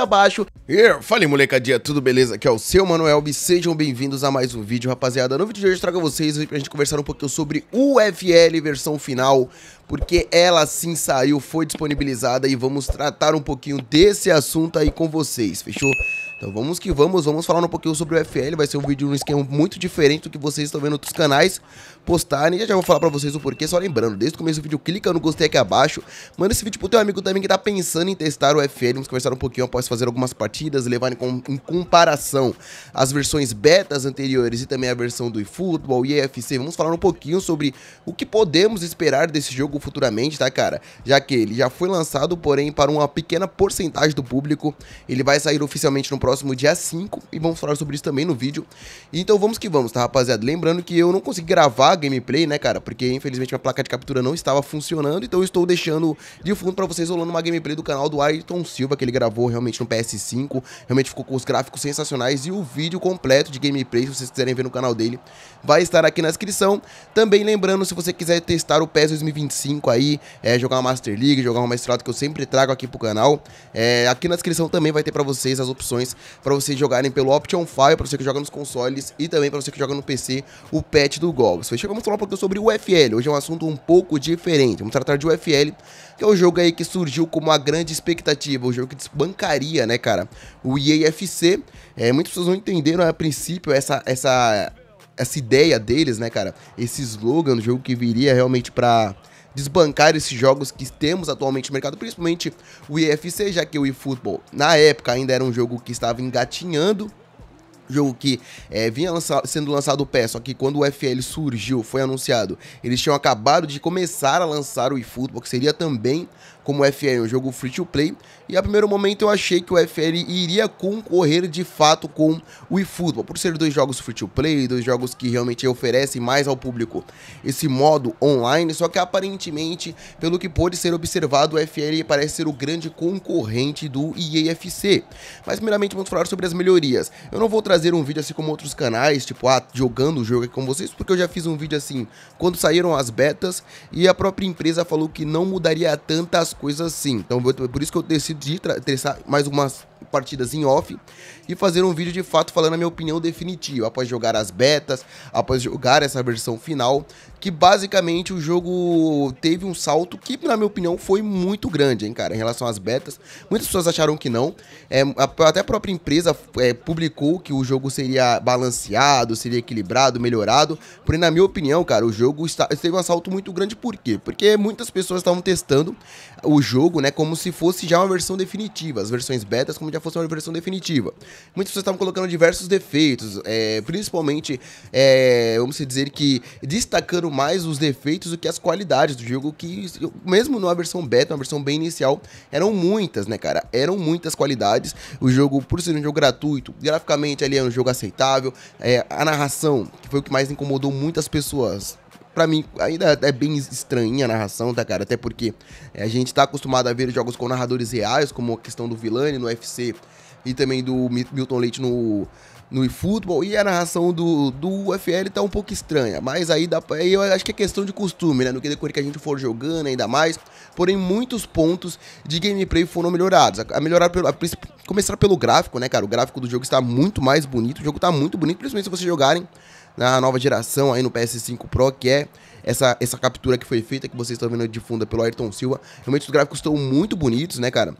abaixo. Yeah, fala molecadinha, tudo beleza? Aqui é o seu Manuel e sejam bem-vindos a mais um vídeo, rapaziada. No vídeo de hoje trago vocês pra gente conversar um pouquinho sobre UFL versão final, porque ela sim saiu, foi disponibilizada e vamos tratar um pouquinho desse assunto aí com vocês, fechou? Então vamos que vamos, vamos falar um pouquinho sobre o FL. Vai ser um vídeo um esquema muito diferente do que vocês estão vendo outros canais postarem. Já já vou falar pra vocês o porquê, só lembrando, desde o começo do vídeo, clica no gostei aqui abaixo. Manda esse vídeo pro teu amigo também que tá pensando em testar o FL. Vamos conversar um pouquinho após fazer algumas partidas, levar em, com, em comparação as versões betas anteriores e também a versão do eFootball e EFC. Vamos falar um pouquinho sobre o que podemos esperar desse jogo futuramente, tá cara? Já que ele já foi lançado, porém para uma pequena porcentagem do público. Ele vai sair oficialmente no próximo próximo dia 5 e vamos falar sobre isso também no vídeo. Então vamos que vamos, tá, rapaziada? Lembrando que eu não consegui gravar a gameplay, né, cara? Porque infelizmente minha placa de captura não estava funcionando, então eu estou deixando de fundo pra vocês rolando uma gameplay do canal do Ayrton Silva, que ele gravou realmente no PS5, realmente ficou com os gráficos sensacionais e o vídeo completo de gameplay, se vocês quiserem ver no canal dele, vai estar aqui na descrição. Também lembrando, se você quiser testar o PES 2025 aí, é, jogar uma Master League, jogar uma estrada que eu sempre trago aqui pro canal, é, aqui na descrição também vai ter pra vocês as opções para vocês jogarem pelo Option File, para você que joga nos consoles e também para você que joga no PC, o patch do Golbs. Fechou? Vamos falar um pouquinho sobre o UFL. Hoje é um assunto um pouco diferente. Vamos tratar de UFL, que é o jogo aí que surgiu como uma grande expectativa, o jogo que desbancaria, né, cara? O EAFC. É, muitas pessoas não entenderam né, a princípio essa, essa, essa ideia deles, né, cara? Esse slogan do jogo que viria realmente para desbancar esses jogos que temos atualmente no mercado, principalmente o EFC já que o eFootball na época ainda era um jogo que estava engatinhando jogo que é, vinha lança sendo lançado o pé, só que quando o FL surgiu, foi anunciado, eles tinham acabado de começar a lançar o eFootball, que seria também como o FL é um jogo free to play, e a primeiro momento eu achei que o FL iria concorrer de fato com o eFootball, por ser dois jogos free to play, dois jogos que realmente oferecem mais ao público esse modo online, só que aparentemente, pelo que pôde ser observado, o FL parece ser o grande concorrente do EAFC. Mas primeiramente vamos falar sobre as melhorias. Eu não vou trazer um vídeo assim como outros canais, tipo, ah, jogando o jogo aqui com vocês, porque eu já fiz um vídeo assim, quando saíram as betas, e a própria empresa falou que não mudaria tantas as coisas assim. Então, por isso que eu decidi traçar mais algumas partidas em off e fazer um vídeo de fato falando a minha opinião definitiva após jogar as betas, após jogar essa versão final que basicamente o jogo teve um salto que, na minha opinião, foi muito grande, hein, cara, em relação às betas. Muitas pessoas acharam que não. É, até a própria empresa é, publicou que o jogo seria balanceado, seria equilibrado, melhorado. Porém, na minha opinião, cara, o jogo está, teve um salto muito grande. Por quê? Porque muitas pessoas estavam testando o jogo, né, como se fosse já uma versão definitiva. As versões betas como se já fosse uma versão definitiva. Muitas pessoas estavam colocando diversos defeitos, é, principalmente, é, vamos dizer que destacando mais os defeitos do que as qualidades do jogo, que mesmo numa versão beta, uma versão bem inicial, eram muitas, né, cara? Eram muitas qualidades. O jogo, por ser um jogo gratuito, graficamente ali é um jogo aceitável. É, a narração, que foi o que mais incomodou muitas pessoas para mim ainda é bem estranha a narração, tá, cara? Até porque é, a gente tá acostumado a ver jogos com narradores reais, como a questão do Villani no UFC e também do Milton Leite no no eFootball e a narração do, do UFL tá um pouco estranha, mas aí, dá, aí eu acho que é questão de costume, né? No que decorrer que a gente for jogando ainda mais, porém muitos pontos de gameplay foram melhorados. A, a melhorar pelo, a, começar pelo gráfico, né, cara? O gráfico do jogo está muito mais bonito, o jogo está muito bonito, principalmente se vocês jogarem na nova geração aí no PS5 Pro, que é essa, essa captura que foi feita, que vocês estão vendo de fundo é pelo Ayrton Silva. Realmente os gráficos estão muito bonitos, né, cara?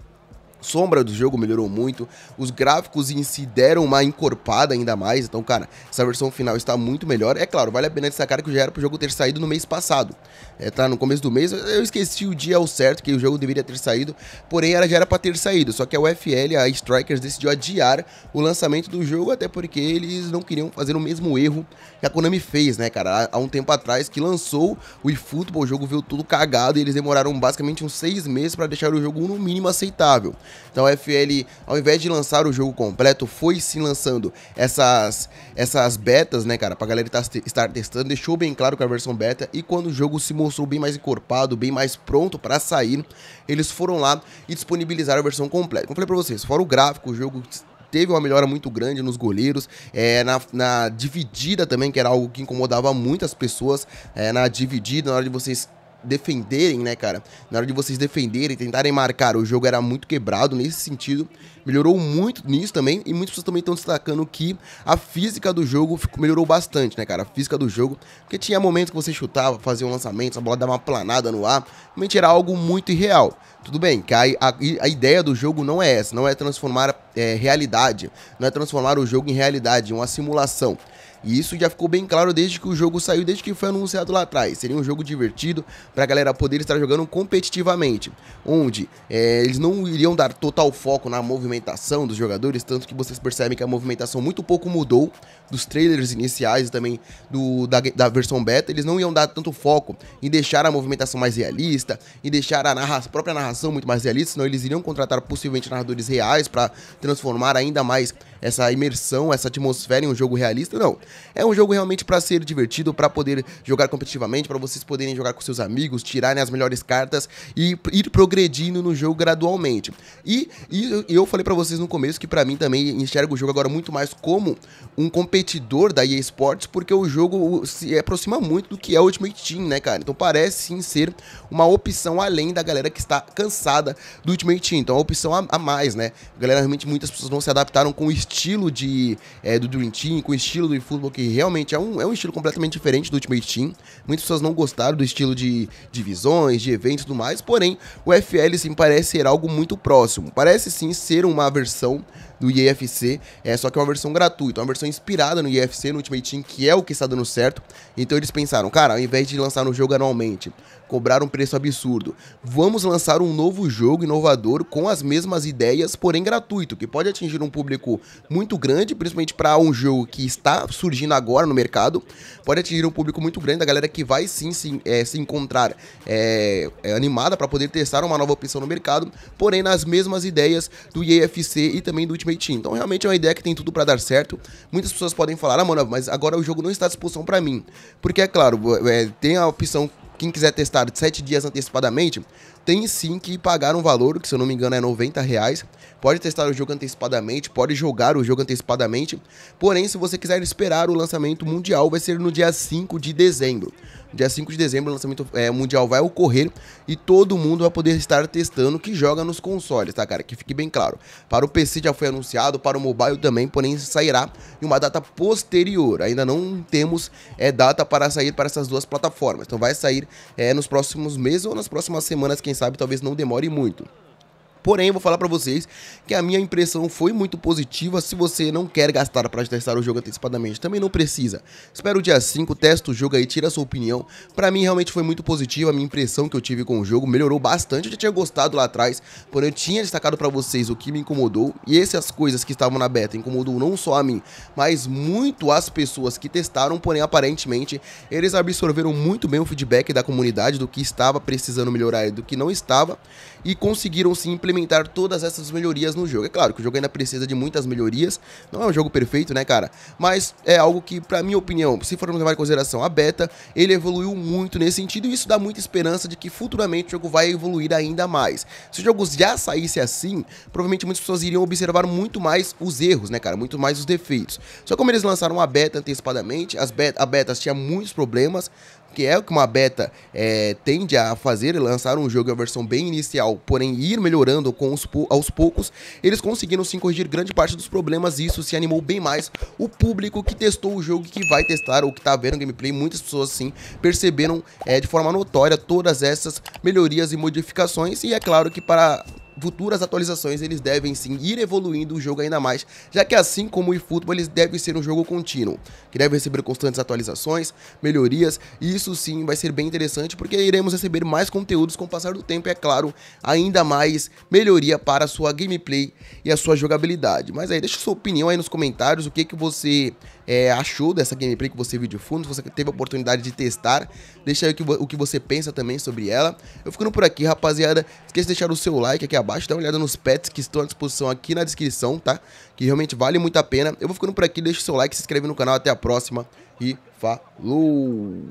sombra do jogo melhorou muito, os gráficos em si deram uma encorpada ainda mais, então, cara, essa versão final está muito melhor. É claro, vale a pena destacar que já era pro jogo ter saído no mês passado, é, tá? No começo do mês, eu esqueci o dia ao certo que o jogo deveria ter saído, porém, era já era para ter saído, só que a UFL, a Strikers, decidiu adiar o lançamento do jogo, até porque eles não queriam fazer o mesmo erro que a Konami fez, né, cara, há um tempo atrás, que lançou o eFootball, o jogo viu tudo cagado e eles demoraram basicamente uns seis meses para deixar o jogo no mínimo aceitável. Então a FL, ao invés de lançar o jogo completo, foi se lançando essas, essas betas, né, cara, pra galera estar testando, deixou bem claro que a versão beta, e quando o jogo se mostrou bem mais encorpado, bem mais pronto para sair, eles foram lá e disponibilizaram a versão completa. Como eu falei pra vocês, fora o gráfico, o jogo teve uma melhora muito grande nos goleiros, é, na, na dividida também, que era algo que incomodava muitas pessoas, é, na dividida, na hora de vocês defenderem, né, cara? Na hora de vocês defenderem, tentarem marcar, o jogo era muito quebrado nesse sentido. Melhorou muito nisso também. E muitas pessoas também estão destacando que a física do jogo melhorou bastante, né, cara? A física do jogo. Porque tinha momentos que você chutava, fazia um lançamento, a bola dava uma planada no ar. Realmente era algo muito irreal. Tudo bem, que a, a, a ideia do jogo não é essa, não é transformar é, realidade, não é transformar o jogo em realidade, em uma simulação. E isso já ficou bem claro desde que o jogo saiu, desde que foi anunciado lá atrás. Seria um jogo divertido para a galera poder estar jogando competitivamente, onde é, eles não iriam dar total foco na movimentação dos jogadores, tanto que vocês percebem que a movimentação muito pouco mudou dos trailers iniciais e também do, da, da versão beta. Eles não iam dar tanto foco em deixar a movimentação mais realista, em deixar a, narra a própria narração muito mais realista, senão eles iriam contratar possivelmente narradores reais para transformar ainda mais essa imersão, essa atmosfera em um jogo realista. Não. É um jogo realmente para ser divertido, para poder jogar competitivamente, para vocês poderem jogar com seus amigos, tirarem né, as melhores cartas e ir progredindo no jogo gradualmente. E, e eu falei para vocês no começo que para mim também enxergo o jogo agora muito mais como um competidor da EA Sports, porque o jogo se aproxima muito do que é Ultimate Team, né, cara? Então parece sim ser uma opção além da galera que está cansada do Ultimate Team. Então, é uma opção a, a mais, né? galera realmente muitas pessoas não se adaptaram com o estilo de é, do Dream Team, com o estilo do futebol que realmente é um, é um estilo completamente diferente do Ultimate Team. Muitas pessoas não gostaram do estilo de divisões, de, de eventos e tudo mais, porém, o FL sim parece ser algo muito próximo. Parece sim ser uma versão do IFC, é, só que é uma versão gratuita, é uma versão inspirada no IFC, no Ultimate Team, que é o que está dando certo. Então eles pensaram, cara, ao invés de lançar no jogo anualmente, cobrar um preço absurdo, vamos lançar um novo jogo inovador com as mesmas ideias, porém gratuito, que pode atingir um público muito grande, principalmente para um jogo que está surgindo agora no mercado, pode atingir um público muito grande, da galera que vai sim se, é, se encontrar é, é animada para poder testar uma nova opção no mercado, porém nas mesmas ideias do IFC e também do Ultimate então, realmente é uma ideia que tem tudo para dar certo. Muitas pessoas podem falar, ah, mano, mas agora o jogo não está à disposição para mim. Porque, é claro, é, tem a opção, quem quiser testar sete dias antecipadamente, tem sim que pagar um valor, que se eu não me engano é 90 reais. Pode testar o jogo antecipadamente, pode jogar o jogo antecipadamente. Porém, se você quiser esperar o lançamento mundial, vai ser no dia 5 de dezembro. Dia 5 de dezembro, o lançamento é, mundial vai ocorrer e todo mundo vai poder estar testando que joga nos consoles, tá, cara? Que fique bem claro. Para o PC já foi anunciado, para o mobile também, porém sairá em uma data posterior. Ainda não temos é, data para sair para essas duas plataformas. Então vai sair é, nos próximos meses ou nas próximas semanas, quem sabe, talvez não demore muito. Porém, vou falar para vocês que a minha impressão foi muito positiva. Se você não quer gastar para testar o jogo antecipadamente, também não precisa. Espero o dia 5, testa o jogo aí, tira a sua opinião. Para mim, realmente foi muito positiva. A minha impressão que eu tive com o jogo melhorou bastante. Eu já tinha gostado lá atrás, porém eu tinha destacado para vocês o que me incomodou. E essas coisas que estavam na beta incomodou não só a mim, mas muito as pessoas que testaram. Porém, aparentemente, eles absorveram muito bem o feedback da comunidade do que estava precisando melhorar e do que não estava. E conseguiram se implementar implementar todas essas melhorias no jogo. É claro que o jogo ainda precisa de muitas melhorias, não é um jogo perfeito, né, cara? Mas é algo que, pra minha opinião, se formos levar em consideração a beta, ele evoluiu muito nesse sentido e isso dá muita esperança de que futuramente o jogo vai evoluir ainda mais. Se o jogos já saísse assim, provavelmente muitas pessoas iriam observar muito mais os erros, né, cara? Muito mais os defeitos. Só como eles lançaram a beta antecipadamente, as bet a beta tinha muitos problemas, que é o que uma beta é, tende a fazer, lançar um jogo em versão bem inicial, porém ir melhorando com os, aos poucos, eles conseguiram sim corrigir grande parte dos problemas e isso se animou bem mais o público que testou o jogo, e que vai testar ou que está vendo gameplay, muitas pessoas sim perceberam é, de forma notória todas essas melhorias e modificações e é claro que para futuras atualizações eles devem sim ir evoluindo o jogo ainda mais, já que assim como o eFootball, eles devem ser um jogo contínuo, que deve receber constantes atualizações, melhorias, e isso sim vai ser bem interessante, porque iremos receber mais conteúdos com o passar do tempo, e é claro, ainda mais melhoria para a sua gameplay e a sua jogabilidade. Mas aí, deixa sua opinião aí nos comentários, o que, que você é, achou dessa gameplay que você viu de fundo, se você teve a oportunidade de testar, deixa aí o que, o que você pensa também sobre ela. Eu ficando por aqui, rapaziada, esqueça de deixar o seu like aqui abaixo, dá uma olhada nos pets que estão à disposição aqui na descrição, tá? Que realmente vale muito a pena. Eu vou ficando por aqui, deixa o seu like, se inscreve no canal, até a próxima e falou!